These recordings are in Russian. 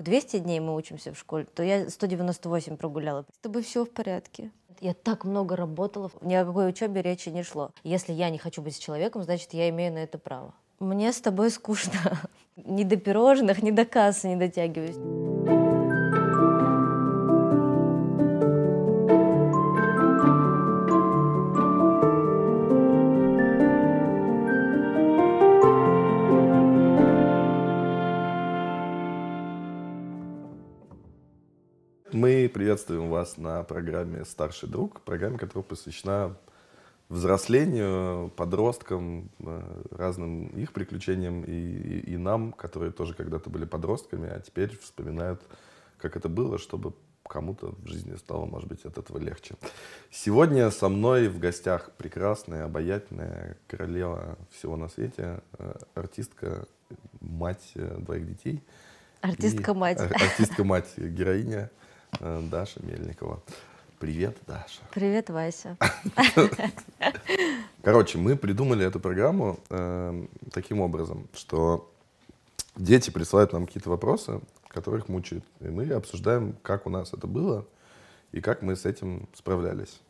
200 дней мы учимся в школе, то я 198 прогуляла. С тобой все в порядке. Я так много работала, ни о какой учебе речи не шло. Если я не хочу быть человеком, значит, я имею на это право. Мне с тобой скучно. Ни до пирожных, ни до кассы не дотягиваюсь. приветствуем вас на программе «Старший друг», программе, которая посвящена взрослению, подросткам, э, разным их приключениям и, и, и нам, которые тоже когда-то были подростками, а теперь вспоминают, как это было, чтобы кому-то в жизни стало, может быть, от этого легче. Сегодня со мной в гостях прекрасная, обаятельная королева всего на свете, э, артистка, мать э, двоих детей. Артистка-мать. Артистка-мать, героиня Э, Даша Мельникова. Привет, Даша. Привет, Вася. Короче, мы придумали эту программу э, таким образом, что дети присылают нам какие-то вопросы, которых мучают, и мы обсуждаем, как у нас это было и как мы с этим справлялись.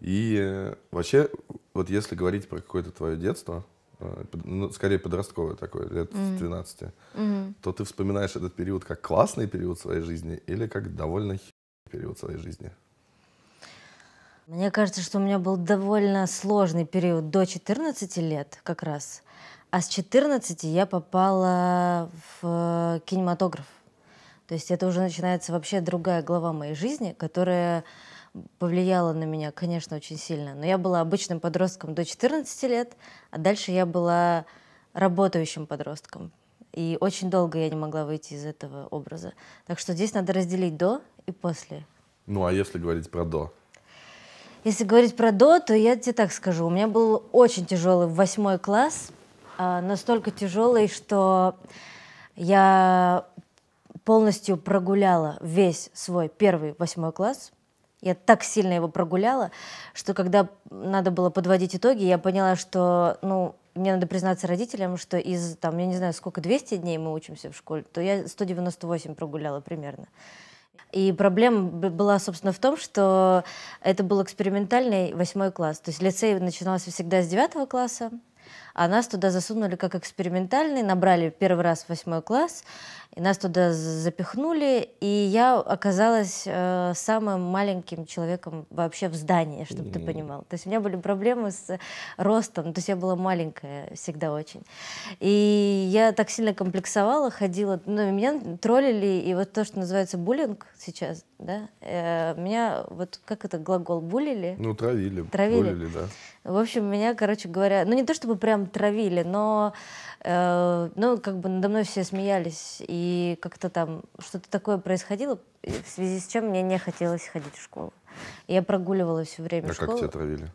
И э, вообще, вот если говорить про какое-то твое детство, Э, ну, скорее подростковое такое, лет mm. 12, mm. то ты вспоминаешь этот период как классный период своей жизни или как довольно хилый период своей жизни? Мне кажется, что у меня был довольно сложный период до 14 лет как раз. А с 14 я попала в э, кинематограф. То есть это уже начинается вообще другая глава моей жизни, которая повлияло на меня, конечно, очень сильно. Но я была обычным подростком до 14 лет, а дальше я была работающим подростком. И очень долго я не могла выйти из этого образа. Так что здесь надо разделить до и после. Ну а если говорить про до? Если говорить про до, то я тебе так скажу. У меня был очень тяжелый восьмой класс. А, настолько тяжелый, что я полностью прогуляла весь свой первый восьмой класс. Я так сильно его прогуляла, что когда надо было подводить итоги, я поняла, что, ну, мне надо признаться родителям, что из, там, я не знаю, сколько, 200 дней мы учимся в школе, то я 198 прогуляла примерно. И проблема была, собственно, в том, что это был экспериментальный восьмой класс. То есть лицей начинался всегда с девятого класса, а нас туда засунули как экспериментальный, набрали первый раз восьмой класс, и нас туда запихнули, и я оказалась э, самым маленьким человеком вообще в здании, чтобы mm-hmm. ты понимал. То есть у меня были проблемы с ростом, то есть я была маленькая всегда очень. И я так сильно комплексовала, ходила, ну, меня троллили, и вот то, что называется буллинг сейчас, да, э, меня, вот как это глагол, булили? Ну, травили. Травили. Булили, да. В общем, меня, короче говоря, ну не то чтобы прям травили, но э, ну, как бы надо мной все смеялись, и как-то там что-то такое происходило, в связи с чем мне не хотелось ходить в школу. Я прогуливала все время а школу. как тебя травили?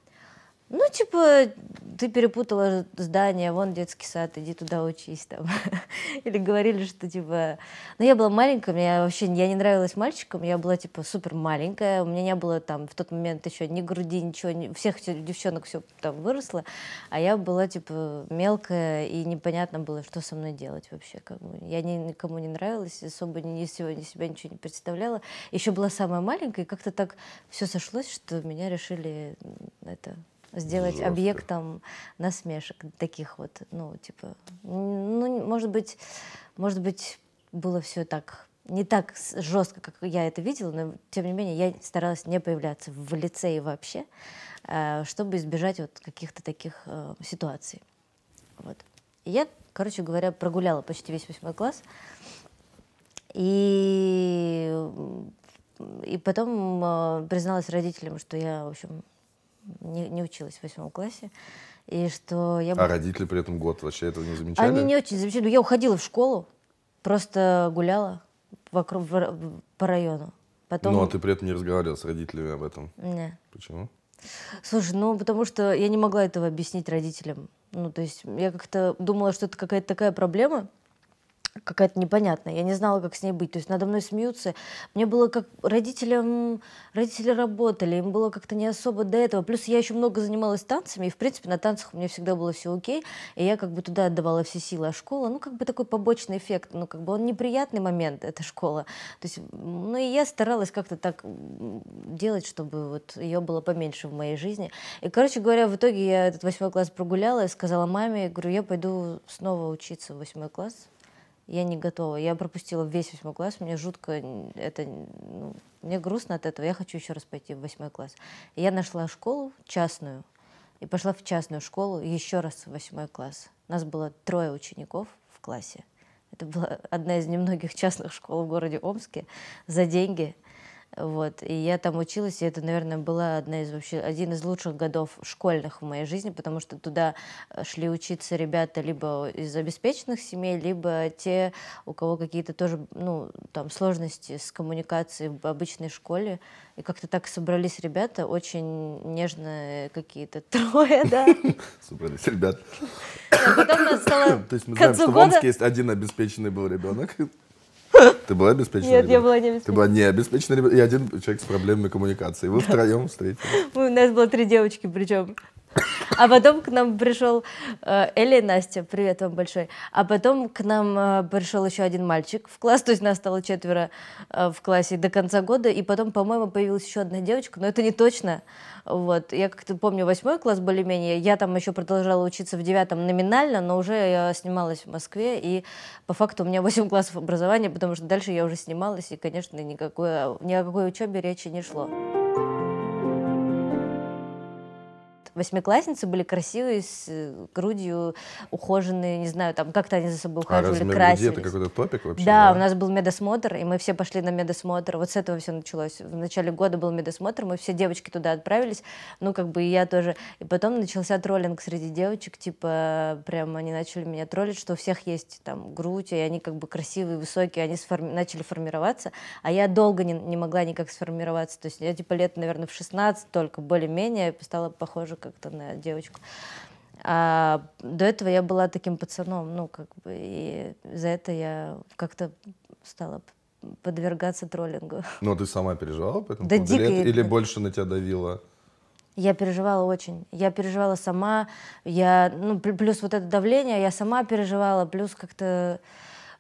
Ну, типа, ты перепутала здание, вон детский сад, иди туда учись там. Или говорили, что типа... Ну, я была маленькая, мне вообще я не нравилась мальчикам, я была типа супер маленькая, у меня не было там в тот момент еще ни груди, ничего, ни... всех девчонок все там выросло, а я была типа мелкая, и непонятно было, что со мной делать вообще. Как бы. Я никому не нравилась, особо ни сегодня себя ничего не представляла. Еще была самая маленькая, и как-то так все сошлось, что меня решили это сделать Жестко. объектом насмешек таких вот, ну, типа, ну, может быть, может быть, было все так не так жестко, как я это видела, но тем не менее я старалась не появляться в лице и вообще, э, чтобы избежать вот каких-то таких э, ситуаций. Вот. И я, короче говоря, прогуляла почти весь восьмой класс. И, и потом э, призналась родителям, что я, в общем, не, не училась в восьмом классе. И что я... А родители при этом год вообще этого не замечали? Они не очень замечали. Я уходила в школу, просто гуляла вокруг, в, по району. Потом... Ну, а ты при этом не разговаривала с родителями об этом? Не. Почему? Слушай, ну, потому что я не могла этого объяснить родителям. Ну, то есть я как-то думала, что это какая-то такая проблема, какая-то непонятная. Я не знала, как с ней быть. То есть надо мной смеются. Мне было как родителям... Родители работали, им было как-то не особо до этого. Плюс я еще много занималась танцами, и, в принципе, на танцах у меня всегда было все окей. И я как бы туда отдавала все силы. А школа, ну, как бы такой побочный эффект. Ну, как бы он неприятный момент, эта школа. То есть, ну, и я старалась как-то так делать, чтобы вот ее было поменьше в моей жизни. И, короче говоря, в итоге я этот восьмой класс прогуляла и сказала маме, говорю, я пойду снова учиться в восьмой класс я не готова. Я пропустила весь восьмой класс, мне жутко это, ну, мне грустно от этого, я хочу еще раз пойти в восьмой класс. я нашла школу частную и пошла в частную школу еще раз в восьмой класс. У Нас было трое учеников в классе. Это была одна из немногих частных школ в городе Омске за деньги. Вот. И я там училась, и это, наверное, была одна из вообще один из лучших годов школьных в моей жизни, потому что туда э, шли учиться ребята либо из обеспеченных семей, либо те, у кого какие-то тоже ну, там, сложности с коммуникацией в обычной школе. И как-то так собрались ребята, очень нежные какие-то трое, да. Собрались ребят. Потом нас стало То есть мы знаем, что в Омске есть один обеспеченный был ребенок, Ты была обеспечена? Нет, я была не обеспечена. Ты была не обеспечена ребенком, и один человек с проблемами коммуникации. Вы втроем встретились. У нас было три девочки, причем А потом к нам пришел э, Эля и Настя, привет вам большой. А потом к нам э, пришел еще один мальчик в класс, то есть нас стало четверо э, в классе до конца года. И потом, по-моему, появилась еще одна девочка, но это не точно. Вот. Я как-то помню восьмой класс более-менее. Я там еще продолжала учиться в девятом номинально, но уже я снималась в Москве. И по факту у меня восемь классов образования, потому что дальше я уже снималась. И, конечно, никакой, ни о какой учебе речи не шло. восьмиклассницы были красивые, с э, грудью ухоженные, не знаю, там как-то они за собой а ухаживали, а красились. это какой-то топик вообще? Да, да, у нас был медосмотр, и мы все пошли на медосмотр. Вот с этого все началось. В начале года был медосмотр, мы все девочки туда отправились, ну, как бы и я тоже. И потом начался троллинг среди девочек, типа, прям они начали меня троллить, что у всех есть там грудь, и они как бы красивые, высокие, они сформи начали формироваться, а я долго не, не могла никак сформироваться. То есть я, типа, лет, наверное, в 16 только более-менее стала похожа как-то на девочку. А до этого я была таким пацаном, ну, как бы, и за это я как-то стала подвергаться троллингу. Но ты сама переживала по этому да поводу? Дико, или, или больше на тебя давило? Я переживала очень. Я переживала сама. Я, ну, плюс вот это давление я сама переживала, плюс как-то...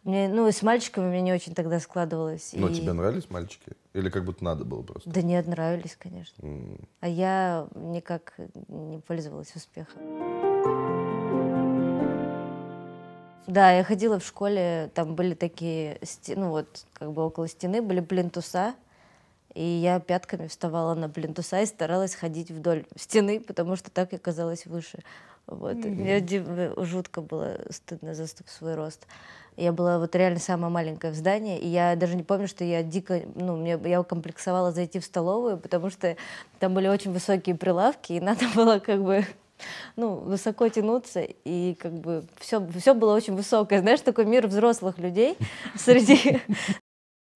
Мне, ну, с мальчиками мне не очень тогда складывалось. Но и... тебе нравились мальчики? Или как будто надо было просто? Да нет, нравились, конечно. Mm. А я никак не пользовалась успехом. Да, я ходила в школе, там были такие, ну вот, как бы около стены были плинтуса, и я пятками вставала на плинтуса и старалась ходить вдоль стены, потому что так я казалась выше. Вот. Мне жутко было стыдно за свой рост. Я была вот реально самая маленькая в здании, и я даже не помню, что я дико, ну, мне, я комплексовала зайти в столовую, потому что там были очень высокие прилавки, и надо было как бы ну, высоко тянуться, и как бы все, все было очень высокое. Знаешь, такой мир взрослых людей среди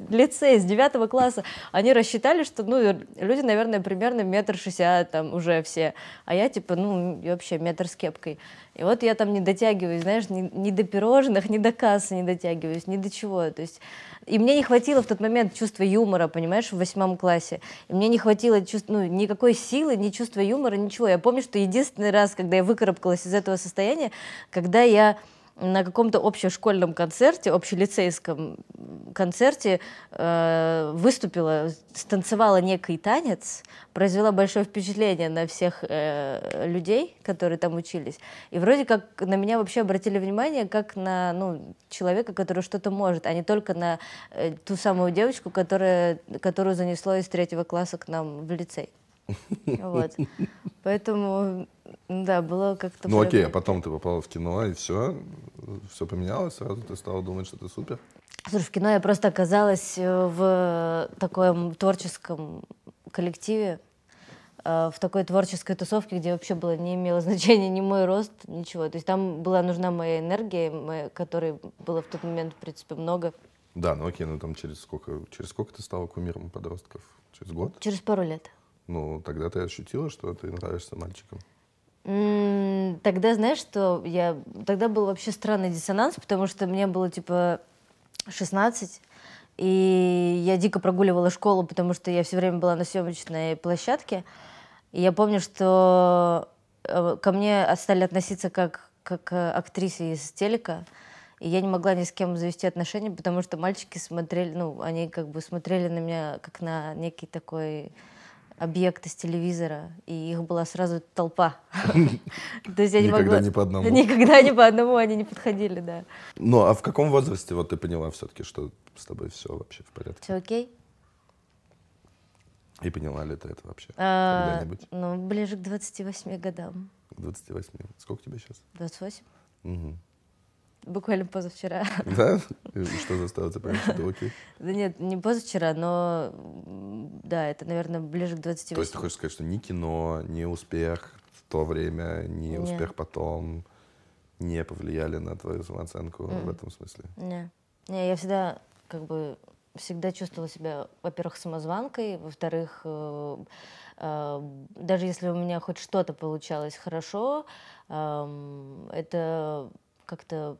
лице с девятого класса, они рассчитали, что, ну, люди, наверное, примерно метр шестьдесят там уже все, а я, типа, ну, вообще метр с кепкой. И вот я там не дотягиваюсь, знаешь, ни, ни до пирожных, ни до кассы не дотягиваюсь, ни до чего, то есть... И мне не хватило в тот момент чувства юмора, понимаешь, в восьмом классе. И мне не хватило чувств, ну, никакой силы, ни чувства юмора, ничего. Я помню, что единственный раз, когда я выкарабкалась из этого состояния, когда я на каком-то общешкольном концерте, общелицейском концерте э, выступила, станцевала некий танец, произвела большое впечатление на всех э, людей, которые там учились. И вроде как на меня вообще обратили внимание как на ну, человека, который что-то может, а не только на э, ту самую девочку, которая, которую занесло из третьего класса к нам в лицей. Вот. Поэтому да, было как-то... Ну окей, а потом ты попала в кино, и все, все поменялось, сразу ты стала думать, что ты супер? Слушай, в кино я просто оказалась э, в таком творческом коллективе, э, в такой творческой тусовке, где вообще было не имело значения ни мой рост, ничего. То есть там была нужна моя энергия, моя, которой было в тот момент, в принципе, много. Да, ну окей, ну там через сколько, через сколько ты стала кумиром подростков? Через год? Через пару лет. Ну, тогда ты ощутила, что ты нравишься мальчикам? Тогда, знаешь, что я... Тогда был вообще странный диссонанс, потому что мне было, типа, 16, и я дико прогуливала школу, потому что я все время была на съемочной площадке. И я помню, что э, ко мне стали относиться как, как к э, актрисе из телека. И я не могла ни с кем завести отношения, потому что мальчики смотрели, ну, они как бы смотрели на меня как на некий такой объект с телевизора, и их была сразу толпа. То есть я не Никогда не по одному. Никогда не по одному они не подходили, да. Ну, а в каком возрасте вот ты поняла все-таки, что с тобой все вообще в порядке? Все окей? И поняла ли ты это вообще а, когда-нибудь? Ну, ближе к 28 годам. К 28. Сколько тебе сейчас? 28. Угу буквально позавчера. Да? что заставило тебя понять, что окей? Да нет, не позавчера, но да, это, наверное, ближе к 28. То есть ты хочешь сказать, что ни кино, ни успех в то время, ни нет. успех потом не повлияли на твою самооценку mm. в этом смысле? Нет. Не, я всегда как бы всегда чувствовала себя, во-первых, самозванкой, во-вторых, э, э, даже если у меня хоть что-то получалось хорошо, э, это как-то...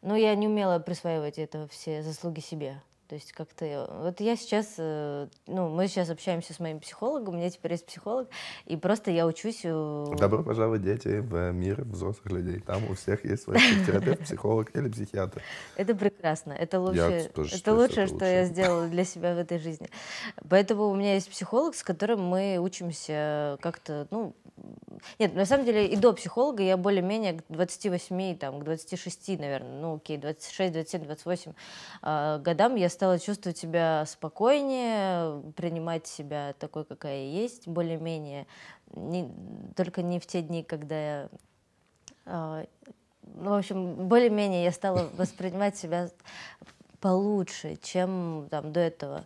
Но ну, я не умела присваивать это все заслуги себе. То есть как-то... Э, вот я сейчас... Э, ну, мы сейчас общаемся с моим психологом, у меня теперь есть психолог, и просто я учусь... Добро пожаловать, дети, в мир взрослых людей. Там у всех есть свой терапевт, психолог или психиатр. Это прекрасно. Это лучшее, это лучше, что я сделала для себя в этой жизни. Поэтому у меня есть психолог, с которым мы учимся как-то, ну... Нет, на самом деле и до психолога я более-менее к 28, там, к 26, наверное, ну, окей, 26, 27, 28 годам я стала чувствовать себя спокойнее, принимать себя такой, какая я есть, более-менее. Не, только не в те дни, когда я... Э, ну, в общем, более-менее я стала воспринимать себя получше, чем там, до этого.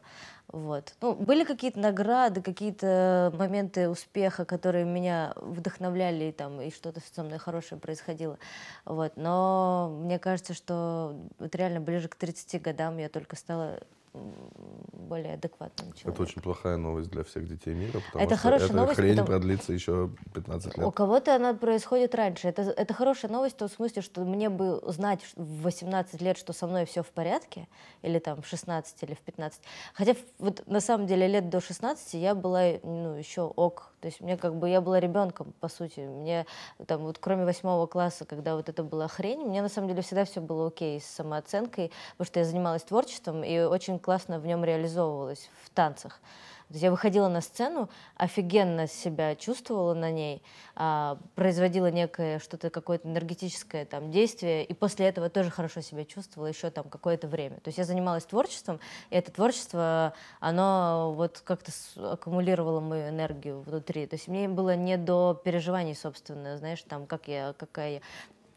Вот. Ну, были какие-то награды, какие-то моменты успеха, которые меня вдохновляли, и, там, и что-то со мной хорошее происходило. Вот. Но мне кажется, что вот реально ближе к 30 годам я только стала более адекватным человеком. Это очень плохая новость для всех детей мира, потому это что хорошая эта новость, хрень потому... продлится еще 15 лет. У кого-то она происходит раньше. Это, это хорошая новость в том смысле, что мне бы знать в 18 лет, что со мной все в порядке, или там в 16, или в 15. Хотя вот на самом деле лет до 16 я была ну, еще ок то есть мне как бы я была ребенком, по сути. Мне там вот кроме восьмого класса, когда вот это была хрень, мне на самом деле всегда все было окей с самооценкой, потому что я занималась творчеством и очень классно в нем реализовывалась в танцах. То есть я выходила на сцену, офигенно себя чувствовала на ней, а, производила некое что-то, какое-то энергетическое там действие, и после этого тоже хорошо себя чувствовала еще там какое-то время. То есть я занималась творчеством, и это творчество, оно вот как-то аккумулировало мою энергию внутри. То есть мне было не до переживаний, собственно, знаешь, там, как я, какая я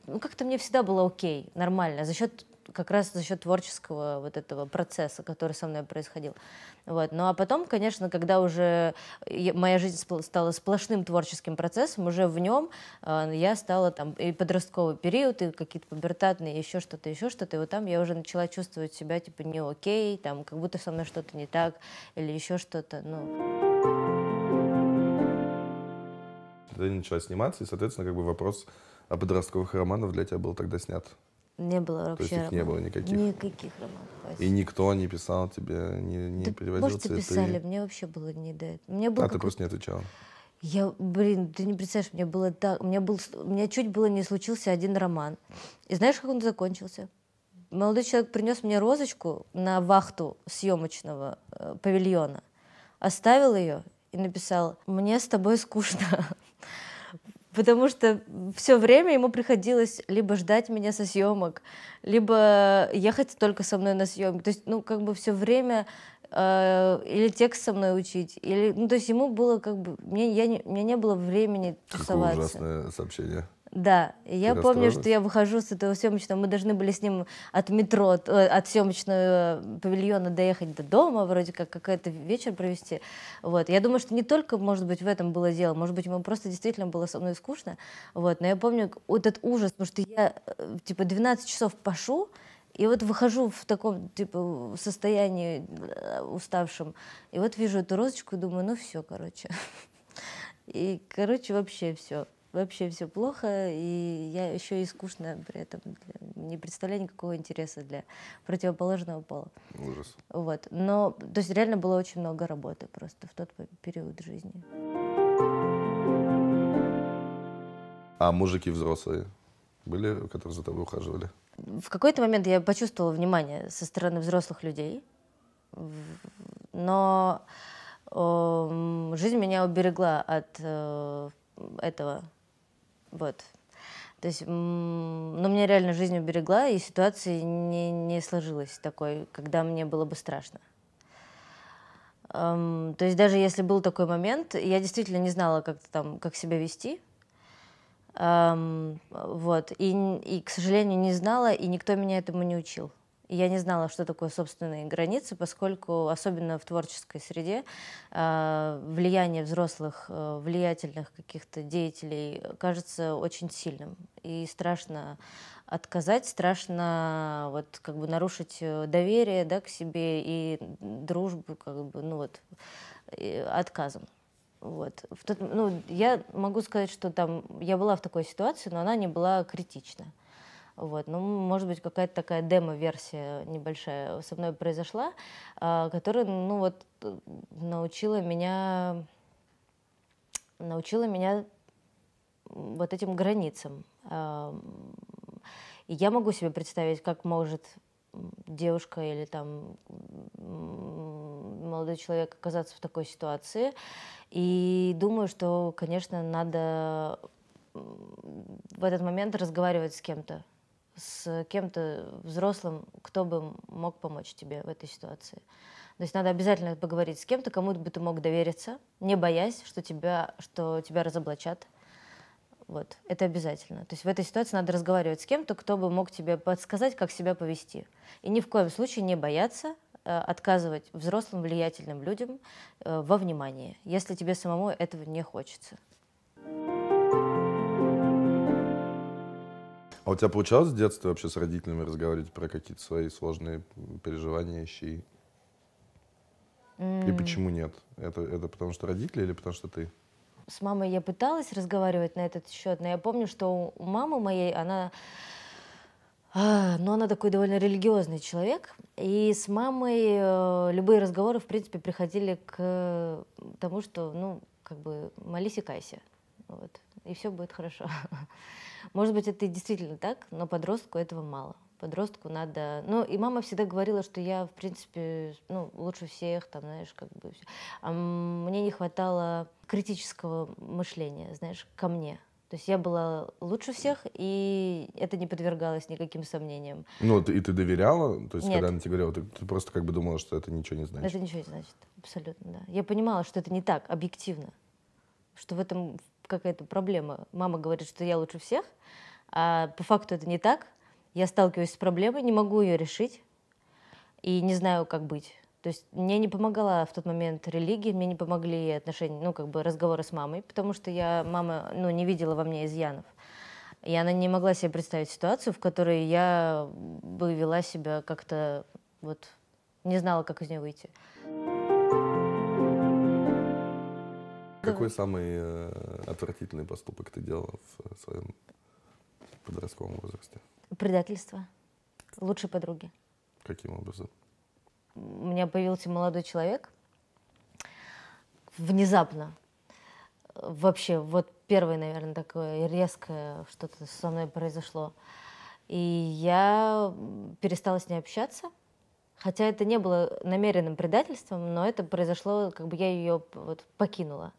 ну, как-то мне всегда было окей, нормально, за счет как раз за счет творческого вот этого процесса, который со мной происходил. Вот. Ну а потом, конечно, когда уже моя жизнь стала сплошным творческим процессом, уже в нем э, я стала там и подростковый период, и какие-то пубертатные, еще что-то, еще что-то, и вот там я уже начала чувствовать себя типа не окей, там как будто со мной что-то не так или еще что-то. Ну. Когда я начала сниматься, и, соответственно, как бы вопрос о подростковых романов для тебя был тогда снят? Не было вообще То есть их не было никаких? Никаких романов. И никто не писал тебе, не, не да, переводил может, цветы? писали, мне вообще было не до этого. Мне было а ты просто не отвечала? Я, блин, ты не представляешь, мне было так... У меня, был, у меня чуть было не случился один роман. И знаешь, как он закончился? Молодой человек принес мне розочку на вахту съемочного э, павильона, оставил ее и написал «Мне с тобой скучно». потому что все время ему приходилось либо ждать меня со съемок, либо ехать только со мной на съемки. То есть, ну, как бы все время э, или текст со мной учить, или, ну, то есть ему было как бы, мне, я не, у меня не было времени тусоваться. Какое ужасное сообщение. Да, я помню, что я выхожу с этого съемочного, мы должны были с ним от метро, э, от съемочного э, павильона доехать до дома, вроде как какой-то вечер провести. Вот. Я думаю, что не только, может быть, в этом было дело, может быть, ему просто действительно было со мной скучно, вот. но я помню вот этот ужас, потому что я э, типа 12 часов пошу, и вот выхожу в таком типа состоянии уставшем, и вот вижу эту розочку и думаю, ну все, короче. И, короче, вообще все вообще все плохо, и я еще и скучно при этом для, не представляю никакого интереса для противоположного пола. Ужас. Вот. Но, то есть реально было очень много работы просто в тот период жизни. А мужики взрослые были, которые за тобой ухаживали? В какой-то момент я почувствовала внимание со стороны взрослых людей, но э, жизнь меня уберегла от э, этого вот. То есть, но меня реально жизнь уберегла, и ситуации не, не сложилась такой, когда мне было бы страшно. Эм, то есть даже если был такой момент, я действительно не знала, как там, как себя вести. Эм, вот. И, и, к сожалению, не знала, и никто меня этому не учил. Я не знала, что такое собственные границы, поскольку, особенно в творческой среде, а, влияние взрослых, э, влиятельных каких-то деятелей кажется очень сильным. И страшно отказать, страшно вот как бы нарушить э, доверие да, к себе и дружбу как бы, ну вот, отказом. Вот. В тот, ну, я могу сказать, что там я была в такой ситуации, но она не была критична. Вот. Ну, может быть, какая-то такая демо-версия небольшая со мной произошла, а, которая, ну, вот, э, научила меня, научила меня вот этим границам. А, и я могу себе представить, как может девушка или там молодой человек оказаться в такой ситуации. И думаю, что, конечно, надо в этот момент разговаривать с кем-то, с кем-то взрослым, кто бы мог помочь тебе в этой ситуации. То есть надо обязательно поговорить с кем-то, кому бы ты мог довериться, не боясь, что тебя, что тебя разоблачат. Вот, это обязательно. То есть в этой ситуации надо разговаривать с кем-то, кто бы мог тебе подсказать, как себя повести. И ни в коем случае не бояться э, отказывать взрослым влиятельным людям э, во внимании, если тебе самому этого не хочется. А у тебя получалось в детстве вообще с родителями разговаривать про какие-то свои сложные переживания, щи? Mm. И почему нет? Это, это потому что родители или потому что ты? С мамой я пыталась разговаривать на этот счет, но я помню, что у мамы моей она... А, но ну, она такой довольно религиозный человек, и с мамой э, любые разговоры, в принципе, приходили к тому, что, ну, как бы, молись и кайся, вот, и все будет хорошо. Может быть, это и действительно так, но подростку этого мало. Подростку надо... Ну, и мама всегда говорила, что я, в принципе, ну, лучше всех, там, знаешь, как бы... все. А мне не хватало критического мышления, знаешь, ко мне. То есть я была лучше всех, и это не подвергалось никаким сомнениям. Ну, и ты доверяла? То есть, Нет. когда она тебе говорила, ты, ты просто как бы думала, что это ничего не значит? Это ничего не значит, абсолютно, да. Я понимала, что это не так, объективно. Что в этом, в какая-то проблема. Мама говорит, что я лучше всех, а по факту это не так. Я сталкиваюсь с проблемой, не могу ее решить и не знаю, как быть. То есть мне не помогала в тот момент религия, мне не помогли отношения, ну, как бы разговоры с мамой, потому что я, мама, ну, не видела во мне изъянов. И она не могла себе представить ситуацию, в которой я бы вела себя как-то, вот, не знала, как из нее выйти. Какой самый э, отвратительный поступок ты делал в э, своем подростковом возрасте? Предательство лучшей подруги. Каким образом? У меня появился молодой человек. Внезапно. Вообще, вот первое, наверное, такое резкое что-то со мной произошло. И я перестала с ней общаться. Хотя это не было намеренным предательством, но это произошло, как бы я ее вот покинула.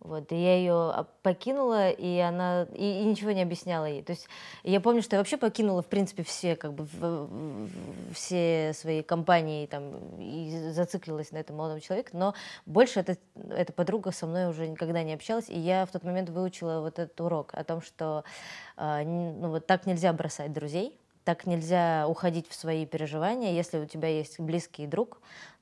Вот, и я ее а, покинула, и она и, и ничего не объясняла ей. То есть я помню, что я вообще покинула, в принципе, все, как бы, в, в, все свои компании там, и зациклилась на этом молодом человеке, но больше эта, эта подруга со мной уже никогда не общалась, и я в тот момент выучила вот этот урок о том, что э, ну, вот так нельзя бросать друзей, так нельзя уходить в свои переживания, если у тебя есть близкий друг,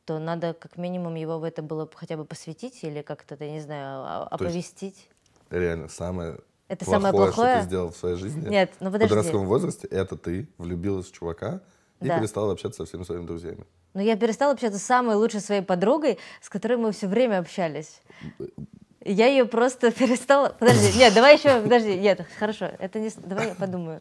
то надо как минимум его в это было хотя бы посвятить или как-то, я не знаю, а, оповестить. есть, реально, самое это плохое, самое плохое, что ты сделал в своей жизни Нет, ну подожди. в подростковом возрасте, это ты влюбилась в чувака и да. перестала общаться со всеми своими друзьями. Но ну, я перестала общаться с самой лучшей своей подругой, с которой мы все время общались. Я ее просто перестала... Подожди, нет, давай еще, подожди, нет, хорошо, это не... Давай я подумаю.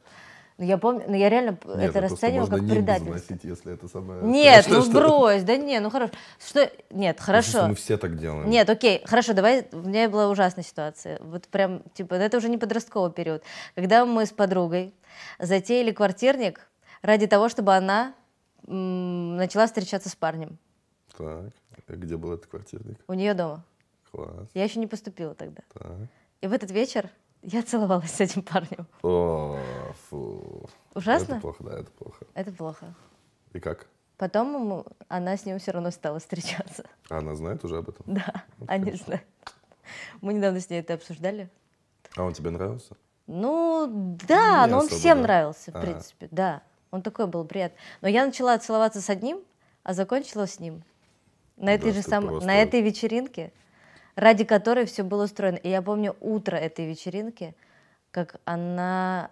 Ну я помню, но ну, я реально Нет, это расценивала как предательство. Носить, если это самое... Нет, ну брось, да не, ну хорошо. Что? Нет, хорошо. мы все так делаем. Нет, окей, хорошо, давай, у меня была ужасная ситуация. Вот прям, типа, ну, это уже не подростковый период. Когда мы с подругой затеяли квартирник ради того, чтобы она начала встречаться с парнем. Так, а где был этот квартирник? У нее дома. Класс. Я еще не поступила тогда. Так. И в этот вечер я целовалась с этим парнем. О, фу. Ужасно? Это плохо, да, это плохо. Это плохо. И как? Потом ему, она с ним все равно стала встречаться. А она знает уже об этом? Да, вот, ну, они конечно. знают. Мы недавно с ней это обсуждали. А он тебе нравился? Ну, да, Не но он всем да. нравился, в а. принципе, да. Он такой был бред. Но я начала целоваться с одним, а закончила с ним. На да, этой же самой, на этой вечеринке ради которой все было устроено. И я помню утро этой вечеринки, как она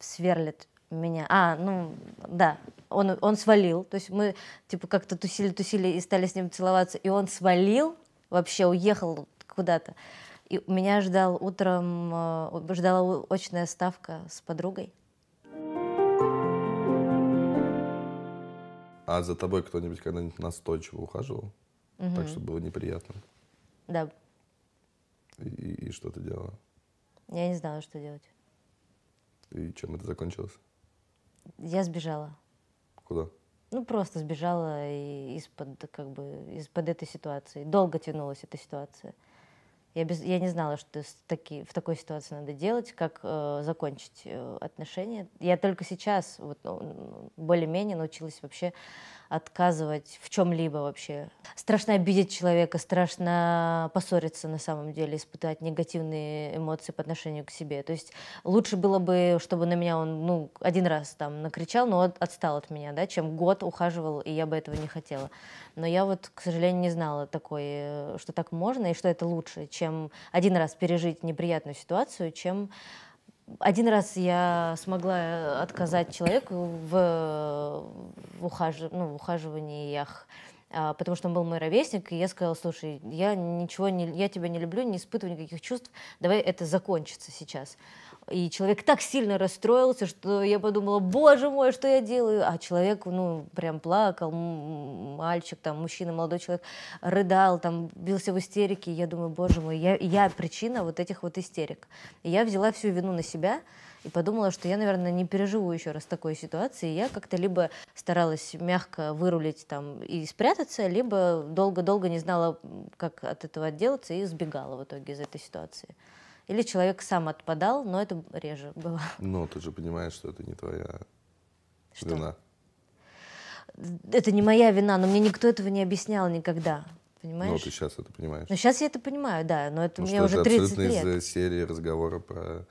сверлит меня. А, ну, да, он, он свалил. То есть мы, типа, как-то тусили-тусили и стали с ним целоваться. И он свалил, вообще уехал куда-то. И меня ждал утром, э, ждала очная ставка с подругой. А за тобой кто-нибудь когда-нибудь настойчиво ухаживал? Угу. Так, чтобы было неприятно. Да. И, и, что ты делала? Я не знала, что делать. И чем это закончилось? Я сбежала. Куда? Ну, просто сбежала из-под, как бы, из-под этой ситуации. Долго тянулась эта ситуация. Я, без, я не знала, что с таки, в такой ситуации надо делать, как э, закончить э, отношения. Я только сейчас вот, ну, более-менее научилась вообще отказывать в чем-либо вообще. Страшно обидеть человека, страшно поссориться на самом деле, испытать негативные эмоции по отношению к себе. То есть лучше было бы, чтобы на меня он ну, один раз там накричал, но отстал от меня, да, чем год ухаживал, и я бы этого не хотела. Но я вот, к сожалению, не знала такой, э, что так можно и что это лучше, чем один раз пережить неприятную ситуацию, чем один раз я смогла э, отказать человеку в, э, в, ухаж... ну, в ухаживаниях, а, потому что он был мой ровесник, и я сказала, слушай, я ничего не, я тебя не люблю, не испытываю никаких чувств, давай это закончится сейчас. И человек так сильно расстроился, что я подумала, боже мой, что я делаю? А человек, ну, прям плакал, мальчик, там, мужчина, молодой человек, рыдал, там, бился в истерике. Я думаю, боже мой, я, я причина вот этих вот истерик. И я взяла всю вину на себя и подумала, что я, наверное, не переживу еще раз такой ситуации. Я как-то либо старалась мягко вырулить там и спрятаться, либо долго-долго не знала, как от этого отделаться и сбегала в итоге из этой ситуации. Или человек сам отпадал, но это реже было. Но ты же понимаешь, что это не твоя что? вина. Это не моя вина, но мне никто этого не объяснял никогда. Понимаешь? Ну, ты сейчас это понимаешь. Ну, сейчас я это понимаю, да, но это ну, мне уже это 30 лет. из серии разговора про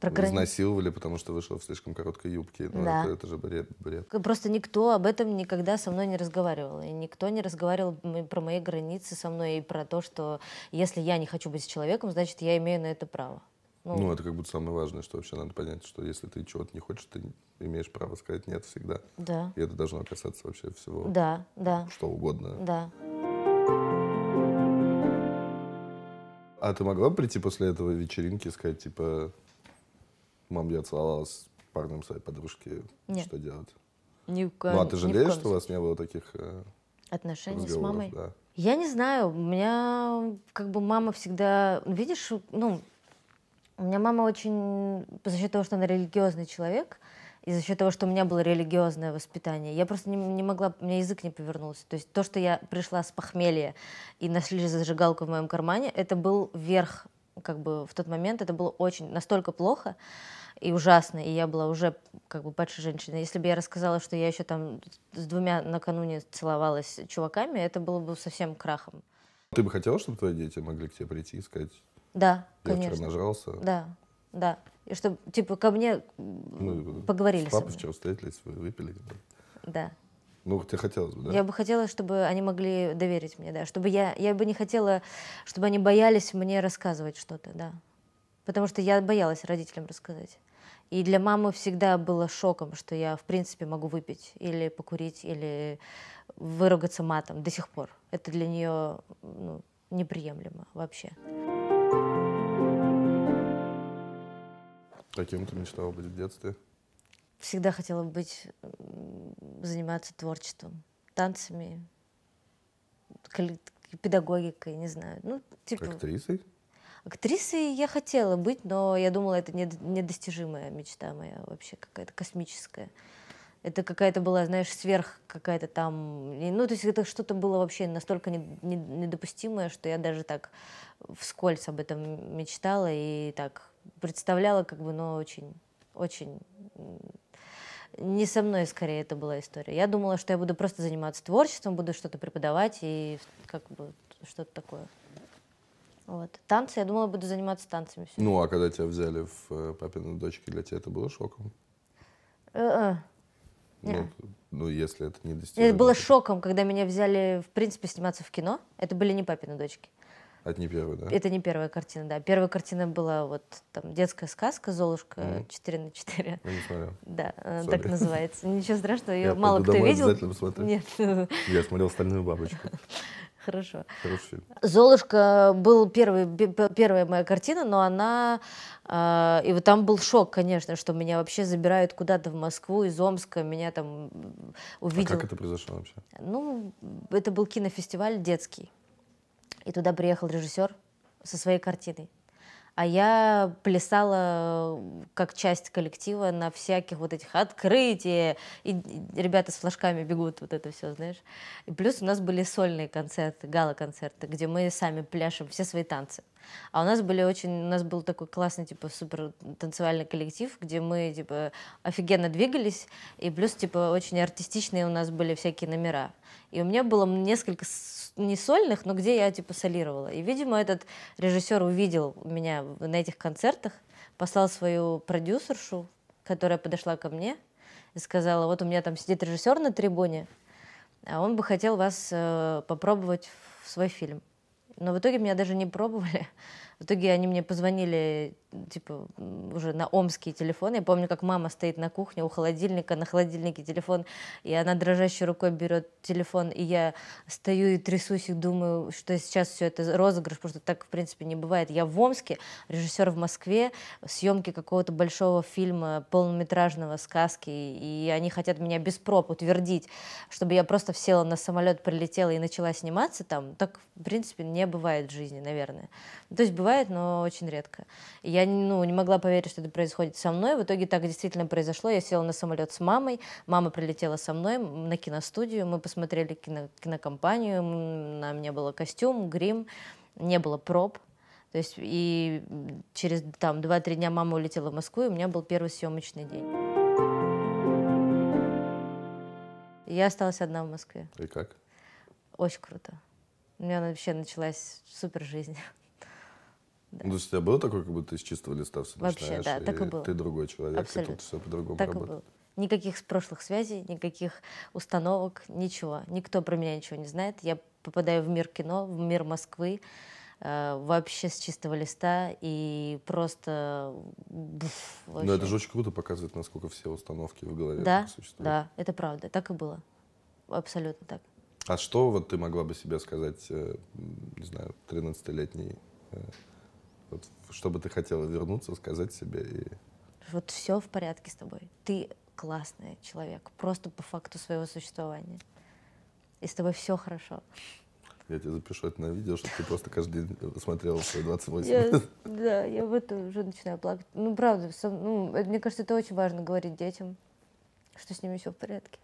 про Изнасиловали, потому что вышел в слишком короткой юбке. Ну, да. это, это же бред, бред. Просто никто об этом никогда со мной не разговаривал. И никто не разговаривал про мои границы со мной и про то, что если я не хочу быть человеком, значит, я имею на это право. Ну, ну это как будто самое важное, что вообще надо понять, что если ты чего-то не хочешь, ты имеешь право сказать «нет» всегда. Да. И это должно касаться вообще всего. Да, да. Что угодно. Да. А ты могла прийти после этого вечеринки и сказать, типа, Мам, я целовалась парнем своей подружки. Нет. Что делать? Ни в коем, ну, а ты жалеешь, что у вас не было таких э, отношений с мамой? Да. Я не знаю, у меня как бы мама всегда, видишь, ну, у меня мама очень, за счет того, что она религиозный человек, и за счет того, что у меня было религиозное воспитание, я просто не, не могла, у меня язык не повернулся. То есть то, что я пришла с похмелья и нашли зажигалку в моем кармане, это был верх как бы в тот момент это было очень настолько плохо и ужасно, и я была уже как бы падшей женщиной. Если бы я рассказала, что я еще там с двумя накануне целовалась чуваками, это было бы совсем крахом. Ты бы хотела, чтобы твои дети могли к тебе прийти и сказать? Да, я конечно. Я вчера нажрался. Да, да. И чтобы, типа, ко мне Мы поговорили с папой вчера встретились, выпили. Да. Ну, тебе хотелось бы, да? Я бы хотела, чтобы они могли доверить мне, да. Чтобы я, я бы не хотела, чтобы они боялись мне рассказывать что-то, да. Потому что я боялась родителям рассказать. И для мамы всегда было шоком, что я, в принципе, могу выпить или покурить, или выругаться матом до сих пор. Это для нее ну, неприемлемо вообще. Каким ты мечтала быть в детстве? всегда хотела быть, заниматься творчеством, танцами, педагогикой, не знаю. Ну, типа... Актрисой? Актрисой я хотела быть, но я думала, это недостижимая мечта моя вообще, какая-то космическая. Это какая-то была, знаешь, сверх какая-то там... Ну, то есть это что-то было вообще настолько недопустимое, что я даже так вскользь об этом мечтала и так представляла, как бы, но очень, очень не со мной скорее это была история. Я думала, что я буду просто заниматься творчеством, буду что-то преподавать и как бы что-то такое. Вот. Танцы, я думала, буду заниматься танцами. Все. Ну, а когда тебя взяли в э, папины дочки, для тебя это было шоком? Э-э. Ну, ну, если это не достижение. Это было шоком, когда меня взяли, в принципе, сниматься в кино. Это были не папины дочки. Это не первая, да? Это не первая картина, да. Первая картина была вот там детская сказка «Золушка 4 на 4». Я не смотрел. Да, э, Sorry. так называется. Ничего страшного, ее я мало кто домой видел. обязательно посмотрю. Нет. Ну. Я смотрел «Стальную бабочку». Хорошо. Хороший фильм. «Золушка» был первый, первая моя картина, но она... Э, и вот там был шок, конечно, что меня вообще забирают куда-то в Москву из Омска, меня там увидел. А как это произошло вообще? Ну, это был кинофестиваль детский. И туда приехал режиссер со своей картиной. А я плясала как часть коллектива на всяких вот этих открытиях. И ребята с флажками бегут, вот это все, знаешь. И плюс у нас были сольные концерты, гала-концерты, где мы сами пляшем все свои танцы. А у нас были очень, у нас был такой классный, типа, супер танцевальный коллектив, где мы, типа, офигенно двигались, и плюс, типа, очень артистичные у нас были всякие номера. И у меня было несколько не сольных, но где я типа солировала. И, видимо, этот режиссер увидел меня на этих концертах, послал свою продюсершу, которая подошла ко мне и сказала, вот у меня там сидит режиссер на трибуне, а он бы хотел вас э, попробовать в свой фильм. Но в итоге меня даже не пробовали, в итоге они мне позвонили, типа, уже на омские телефоны. Я помню, как мама стоит на кухне у холодильника, на холодильнике телефон, и она дрожащей рукой берет телефон, и я стою и трясусь и думаю, что сейчас все это розыгрыш, потому что так, в принципе, не бывает. Я в Омске, режиссер в Москве, съемки какого-то большого фильма, полнометражного сказки, и они хотят меня без проб утвердить, чтобы я просто села на самолет, прилетела и начала сниматься там. Так, в принципе, не бывает в жизни, наверное. То есть бывает бывает, но очень редко. Я ну, не могла поверить, что это происходит со мной. В итоге так действительно произошло. Я села на самолет с мамой, мама прилетела со мной на киностудию, мы посмотрели кино, кинокомпанию, на мне было костюм, грим, не было проб. То есть и через там 2-3 дня мама улетела в Москву, и у меня был первый съемочный день. Я осталась одна в Москве. И как? Очень круто. У меня вообще началась супер жизнь. Да. Ну, то есть у тебя было такое, как будто ты с чистого листа все Вообще, да, и так и было. ты другой человек, Абсолютно. и тут все по-другому так работает. И было. Никаких прошлых связей, никаких установок, ничего. Никто про меня ничего не знает. Я попадаю в мир кино, в мир Москвы, э, вообще с чистого листа и просто... Буф, Но это же очень круто показывает, насколько все установки в голове да, существуют. Да, это правда, так и было. Абсолютно так. А что вот ты могла бы себе сказать, э, не знаю, 13-летней вот, что бы ты хотела вернуться, сказать себе? И... Вот все в порядке с тобой. Ты классный человек, просто по факту своего существования. И с тобой все хорошо. Я тебе запишу это на видео, чтобы ты просто каждый день э, смотрела свои 28 я, Да, я в это уже начинаю плакать. Ну, правда, со, ну, э, мне кажется, это очень важно говорить детям, что с ними все в порядке.